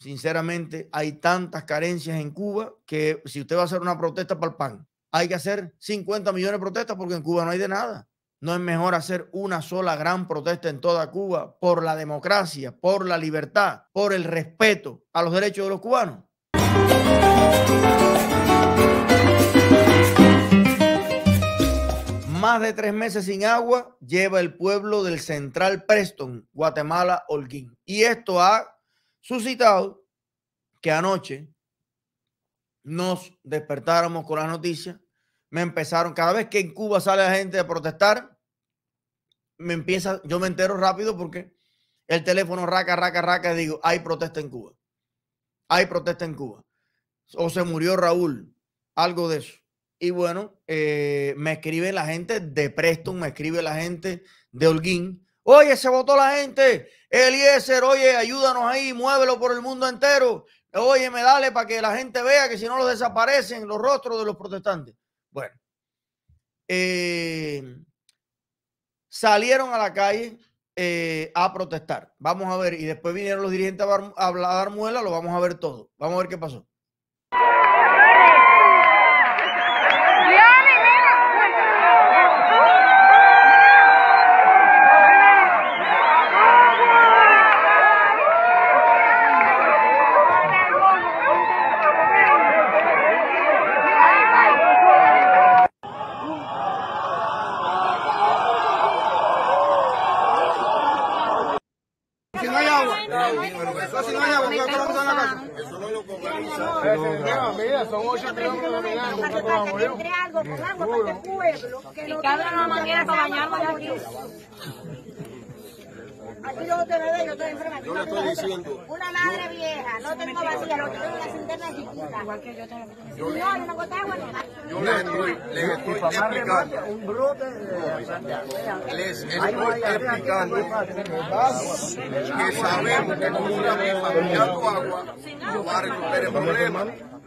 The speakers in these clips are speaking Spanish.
Sinceramente, hay tantas carencias en Cuba que si usted va a hacer una protesta para el PAN, hay que hacer 50 millones de protestas porque en Cuba no hay de nada. No es mejor hacer una sola gran protesta en toda Cuba por la democracia, por la libertad, por el respeto a los derechos de los cubanos. Más de tres meses sin agua lleva el pueblo del central Preston, Guatemala, Holguín. Y esto ha suscitado que anoche nos despertáramos con las noticias. Me empezaron, cada vez que en Cuba sale la gente a protestar, me empieza, yo me entero rápido porque el teléfono raca, raca, raca, y digo, hay protesta en Cuba. Hay protesta en Cuba. O se murió Raúl, algo de eso. Y bueno, eh, me escribe la gente de Preston, me escribe la gente de Holguín, Oye, se votó la gente. Eliezer, oye, ayúdanos ahí, muévelo por el mundo entero. Oye, me dale para que la gente vea que si no los desaparecen los rostros de los protestantes. Bueno, eh, salieron a la calle eh, a protestar. Vamos a ver, y después vinieron los dirigentes a hablar muela, lo vamos a ver todo. Vamos a ver qué pasó. Eso no lo Son ocho kilómetros de Que entre algo, con agua para este pueblo. Que no manera para bañarnos aquí. Yo te bebé, yo estoy enferma. Yo le estoy diciendo. Una madre vieja, no tengo vacía, no tengo las internas chiquita. Igual que yo te lo No, yo no boté agua Yo le estoy, le estoy explicando. Un brote de... Les estoy explicando que sabemos que con una vez fabricando agua no va a recuperar el problema.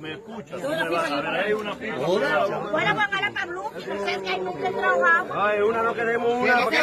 me escucha. Hay una Bueno, para hay trabajado. una no queremos una, porque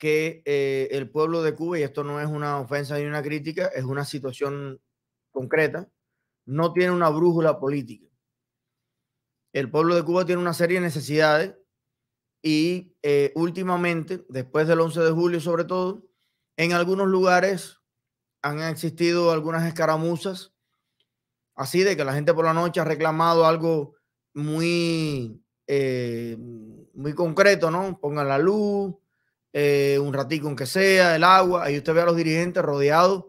que eh, el pueblo de Cuba, y esto no es una ofensa ni una crítica, es una situación concreta, no tiene una brújula política. El pueblo de Cuba tiene una serie de necesidades y eh, últimamente, después del 11 de julio sobre todo, en algunos lugares han existido algunas escaramuzas, así de que la gente por la noche ha reclamado algo muy, eh, muy concreto, ¿no? Pongan la luz, eh, un ratico aunque sea, el agua. Ahí usted ve a los dirigentes rodeados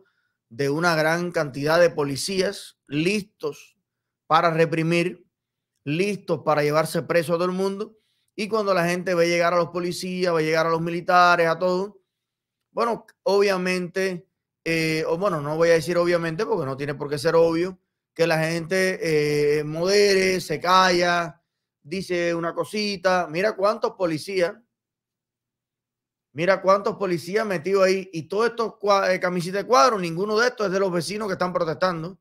de una gran cantidad de policías listos para reprimir, listos para llevarse preso a todo el mundo. Y cuando la gente ve llegar a los policías, va a llegar a los militares, a todo, bueno, obviamente, eh, o bueno, no voy a decir obviamente porque no tiene por qué ser obvio, que la gente eh, modere, se calla, dice una cosita. Mira cuántos policías Mira cuántos policías metidos ahí y todos estos eh, camisetas de cuadro, ninguno de estos es de los vecinos que están protestando.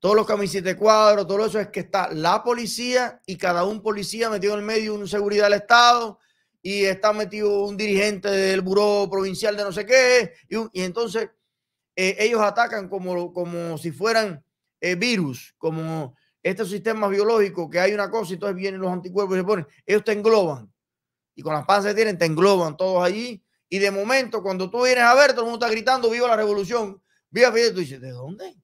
Todos los camisitas de cuadro, todo eso es que está la policía y cada un policía metido en el medio, un seguridad del Estado y está metido un dirigente del buró provincial de no sé qué. Y, entonces eh, ellos atacan como, como si fueran eh, virus, como estos sistemas biológicos que hay una cosa y entonces vienen los anticuerpos y se ponen. Ellos te engloban y con las panzas que tienen, te engloban todos allí. Y de momento, cuando tú vienes a ver, todo el mundo está gritando, viva la revolución, viva Fidel. Tú dices, ¿de dónde?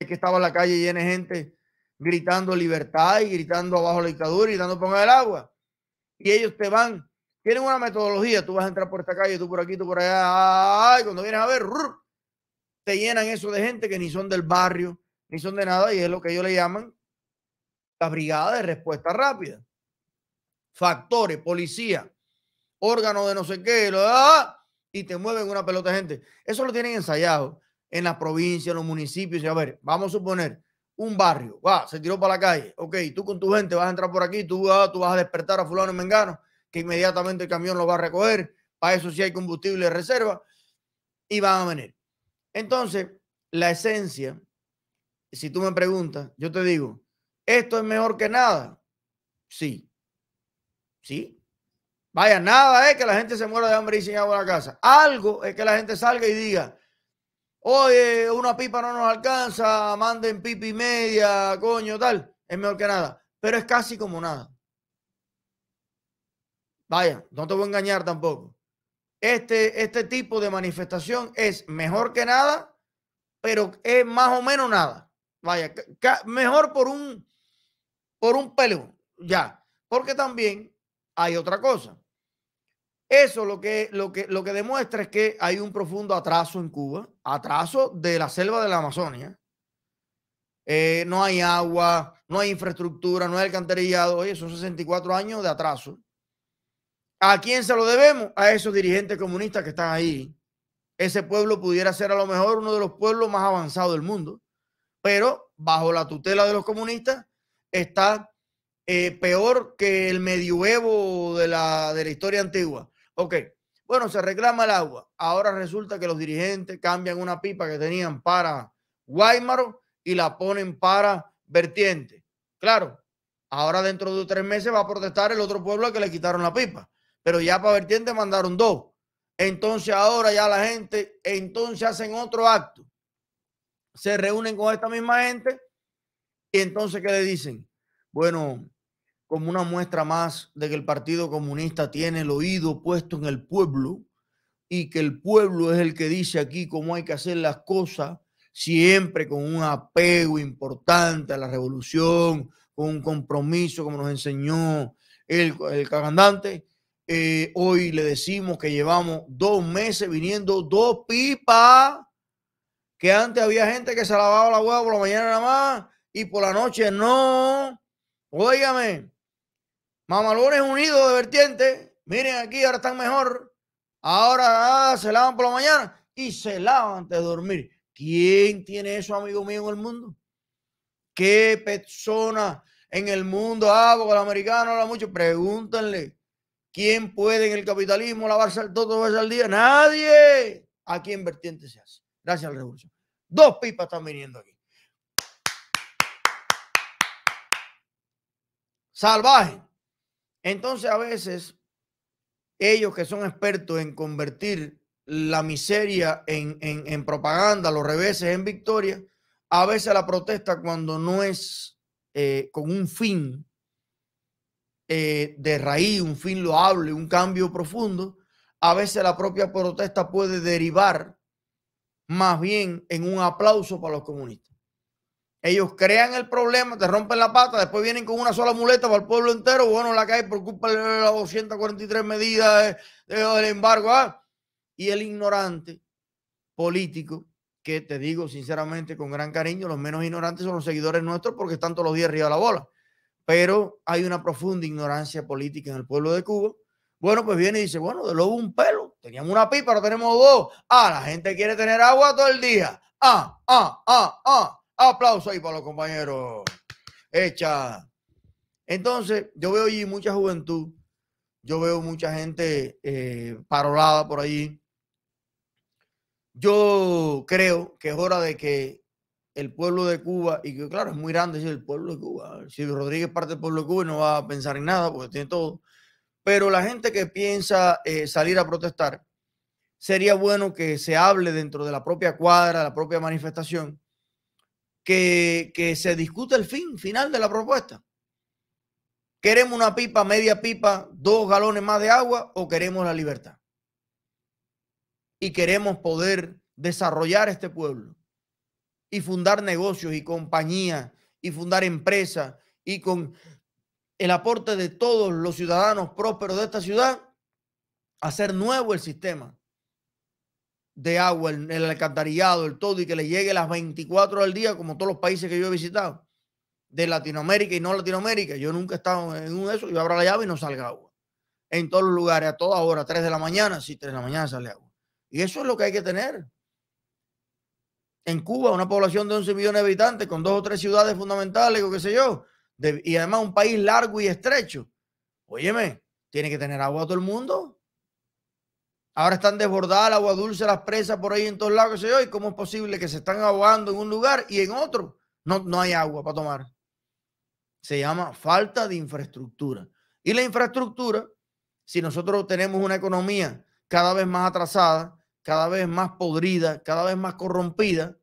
Es que estaba en la calle llena de gente gritando libertad y gritando abajo la dictadura y dando ponga el agua. Y ellos te van, tienen una metodología, tú vas a entrar por esta calle, tú por aquí, tú por allá, y cuando vienes a ver, te llenan eso de gente que ni son del barrio, ni son de nada, y es lo que ellos le llaman la brigada de respuesta rápida factores, policía, órgano de no sé qué, ah, ah, y te mueven una pelota de gente. Eso lo tienen ensayado en las provincias, en los municipios. a ver, vamos a suponer un barrio, va, se tiró para la calle, ok, tú con tu gente vas a entrar por aquí, tú, ah, tú vas a despertar a fulano y mengano, que inmediatamente el camión lo va a recoger, para eso sí hay combustible de reserva, y van a venir. Entonces, la esencia, si tú me preguntas, yo te digo, ¿esto es mejor que nada? Sí, Sí. Vaya, nada es que la gente se muera de hambre y se agua a la casa. Algo es que la gente salga y diga, oye, una pipa no nos alcanza, manden pipi media, coño, tal. Es mejor que nada. Pero es casi como nada. Vaya, no te voy a engañar tampoco. Este, este tipo de manifestación es mejor que nada, pero es más o menos nada. Vaya, mejor por un, por un pelo, ya. Porque también hay otra cosa. Eso lo que, lo, que, lo que demuestra es que hay un profundo atraso en Cuba, atraso de la selva de la Amazonia. Eh, no hay agua, no hay infraestructura, no hay alcantarillado. Oye, son 64 años de atraso. ¿A quién se lo debemos? A esos dirigentes comunistas que están ahí. Ese pueblo pudiera ser a lo mejor uno de los pueblos más avanzados del mundo, pero bajo la tutela de los comunistas está eh, peor que el medioevo de la, de la historia antigua. Ok, bueno, se reclama el agua. Ahora resulta que los dirigentes cambian una pipa que tenían para Guaymaro y la ponen para vertiente. Claro, ahora dentro de tres meses va a protestar el otro pueblo que le quitaron la pipa, pero ya para vertiente mandaron dos. Entonces ahora ya la gente, entonces hacen otro acto. Se reúnen con esta misma gente y entonces ¿qué le dicen? Bueno, como una muestra más de que el Partido Comunista tiene el oído puesto en el pueblo y que el pueblo es el que dice aquí cómo hay que hacer las cosas, siempre con un apego importante a la revolución, con un compromiso, como nos enseñó el, el eh, hoy le decimos que llevamos dos meses viniendo dos pipas, que antes había gente que se lavaba la hueá por la mañana nada más y por la noche no. Óigame, Mamalones unidos de vertiente. Miren aquí, ahora están mejor. Ahora ah, se lavan por la mañana y se lavan antes de dormir. ¿Quién tiene eso, amigo mío, en el mundo? ¿Qué persona en el mundo? hago? Ah, con el americano habla mucho. Pregúntenle. ¿Quién puede en el capitalismo lavarse el todo dos veces al día? Nadie. Aquí en vertiente se hace. Gracias al Dos pipas están viniendo aquí. Salvaje. Entonces a veces ellos que son expertos en convertir la miseria en, propaganda, los reveses en victoria, a veces la protesta cuando no es eh, con un fin eh, de raíz, un fin loable, un cambio profundo, a veces la propia protesta puede derivar más bien en un aplauso para los comunistas. Ellos crean el problema, te rompen la pata, después vienen con una sola muleta para el pueblo entero. Bueno, la cae por culpa de las 243 medidas del embargo. Ah. Y el ignorante político, que te digo sinceramente con gran cariño, los menos ignorantes son los seguidores nuestros porque están todos los días arriba de la bola. Pero hay una profunda ignorancia política en el pueblo de Cuba. Bueno, pues viene y dice, bueno, de lobo un pelo. Teníamos una pipa, ahora tenemos dos. Ah, la gente quiere tener agua todo el día. Ah, ah, ah, ah. Aplauso ahí para los compañeros. Hecha. Entonces, yo veo allí mucha juventud. Yo veo mucha gente eh, parolada por allí. Yo creo que es hora de que el pueblo de Cuba, y que claro, es muy grande el pueblo de Cuba. Si Rodríguez parte del pueblo de Cuba no va a pensar en nada porque tiene todo. Pero la gente que piensa eh, salir a protestar, sería bueno que se hable dentro de la propia cuadra, la propia manifestación, que, se discute el fin final de la propuesta. ¿Queremos una pipa, media pipa, dos galones más de agua o queremos la libertad? Y queremos poder desarrollar este pueblo y fundar negocios y compañías y fundar empresas y con el aporte de todos los ciudadanos prósperos de esta ciudad, hacer nuevo el sistema de agua, el, el, alcantarillado, el todo, y que le llegue las 24 del día, como todos los países que yo he visitado, de Latinoamérica y no Latinoamérica. Yo nunca he estado en un eso, yo abro la llave y no salga agua. En todos los lugares, a toda hora, 3 de la mañana, sí, 3 de la mañana sale agua. Y eso es lo que hay que tener. En Cuba, una población de 11 millones de habitantes, con dos o tres ciudades fundamentales, o qué sé yo, y además un país largo y estrecho. Óyeme, tiene que tener agua todo el mundo. Ahora están desbordadas el agua dulce, las presas por ahí en todos lados, cómo es posible que se están ahogando en un lugar y en otro no, no hay agua para tomar? Se llama falta de infraestructura. Y la infraestructura, si nosotros tenemos una economía cada vez más atrasada, cada vez más podrida, cada vez más corrompida,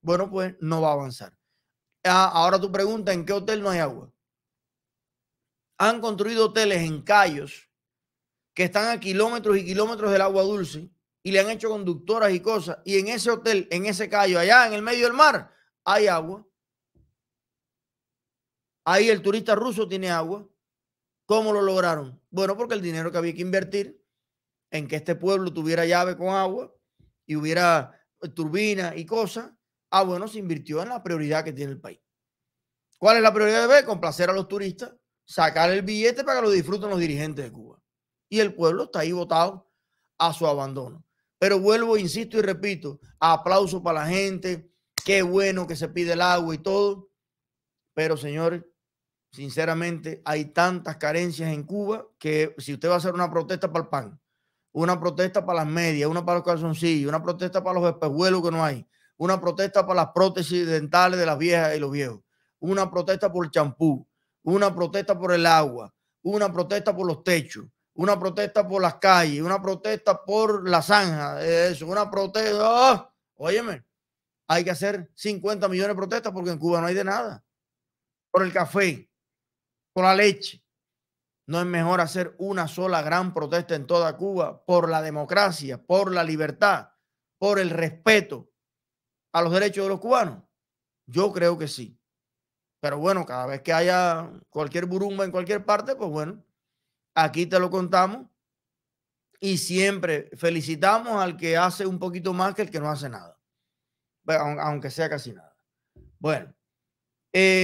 bueno, pues no va a avanzar. Ah, ahora tu pregunta, ¿en qué hotel no hay agua? Han construido hoteles en callos que están a kilómetros y kilómetros del agua dulce y le han hecho conductoras y cosas. Y en ese hotel, en ese callo, allá en el medio del mar, hay agua. Ahí el turista ruso tiene agua. ¿Cómo lo lograron? Bueno, porque el dinero que había que invertir en que este pueblo tuviera llave con agua y hubiera eh, turbina y cosas, ah, bueno, se invirtió en la prioridad que tiene el país. ¿Cuál es la prioridad de B? Complacer a los turistas, sacar el billete para que lo disfruten los dirigentes de Cuba y el pueblo está ahí votado a su abandono. Pero vuelvo, insisto y repito, aplauso para la gente, qué bueno que se pide el agua y todo. Pero señores, sinceramente, hay tantas carencias en Cuba que si usted va a hacer una protesta para el pan, una protesta para las medias, una para los calzoncillos, una protesta para los espejuelos que no hay, una protesta para las prótesis dentales de las viejas y los viejos, una protesta por el champú, una protesta por el agua, una protesta por los techos, una protesta por las calles, una protesta por la zanja, eso, una protesta. ¡ah! Óyeme, hay que hacer 50 millones de protestas porque en Cuba no hay de nada. Por el café, por la leche. No es mejor hacer una sola gran protesta en toda Cuba por la democracia, por la libertad, por el respeto a los derechos de los cubanos. Yo creo que sí. Pero bueno, cada vez que haya cualquier burumba en cualquier parte, pues bueno, Aquí te lo contamos y siempre felicitamos al que hace un poquito más que el que no hace nada, aunque sea casi nada. Bueno. Eh,